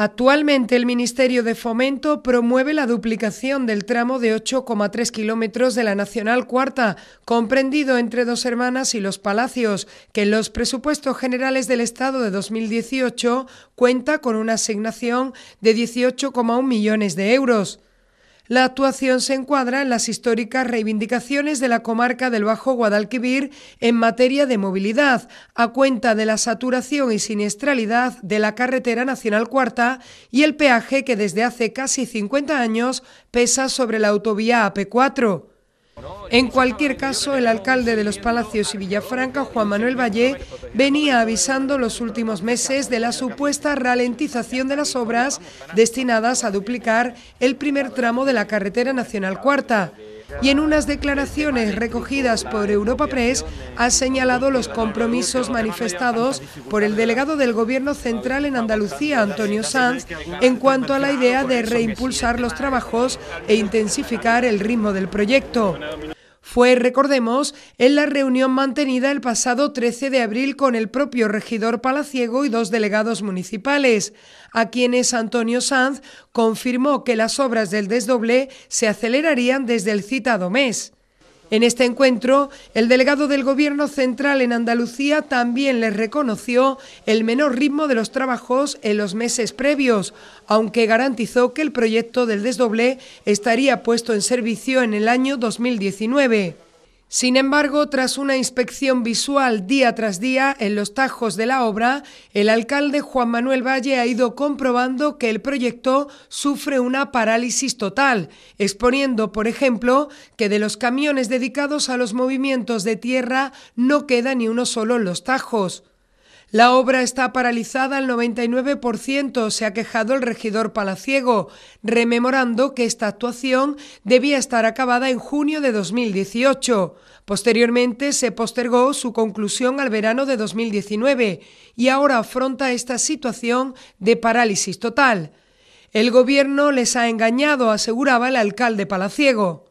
Actualmente el Ministerio de Fomento promueve la duplicación del tramo de 8,3 kilómetros de la Nacional Cuarta, comprendido entre Dos Hermanas y Los Palacios, que en los presupuestos generales del Estado de 2018 cuenta con una asignación de 18,1 millones de euros. La actuación se encuadra en las históricas reivindicaciones de la comarca del Bajo Guadalquivir en materia de movilidad, a cuenta de la saturación y siniestralidad de la carretera nacional cuarta y el peaje que desde hace casi 50 años pesa sobre la autovía AP4. En cualquier caso, el alcalde de los Palacios y Villafranca, Juan Manuel Valle, venía avisando los últimos meses de la supuesta ralentización de las obras destinadas a duplicar el primer tramo de la carretera nacional cuarta y en unas declaraciones recogidas por Europa Press ha señalado los compromisos manifestados por el delegado del Gobierno central en Andalucía, Antonio Sanz, en cuanto a la idea de reimpulsar los trabajos e intensificar el ritmo del proyecto fue, recordemos, en la reunión mantenida el pasado 13 de abril con el propio regidor palaciego y dos delegados municipales, a quienes Antonio Sanz confirmó que las obras del desdoble se acelerarían desde el citado mes. En este encuentro, el delegado del Gobierno Central en Andalucía también les reconoció el menor ritmo de los trabajos en los meses previos, aunque garantizó que el proyecto del desdoble estaría puesto en servicio en el año 2019. Sin embargo, tras una inspección visual día tras día en los tajos de la obra, el alcalde Juan Manuel Valle ha ido comprobando que el proyecto sufre una parálisis total, exponiendo, por ejemplo, que de los camiones dedicados a los movimientos de tierra no queda ni uno solo en los tajos. La obra está paralizada al 99%, se ha quejado el regidor palaciego, rememorando que esta actuación debía estar acabada en junio de 2018. Posteriormente se postergó su conclusión al verano de 2019 y ahora afronta esta situación de parálisis total. El gobierno les ha engañado, aseguraba el alcalde palaciego.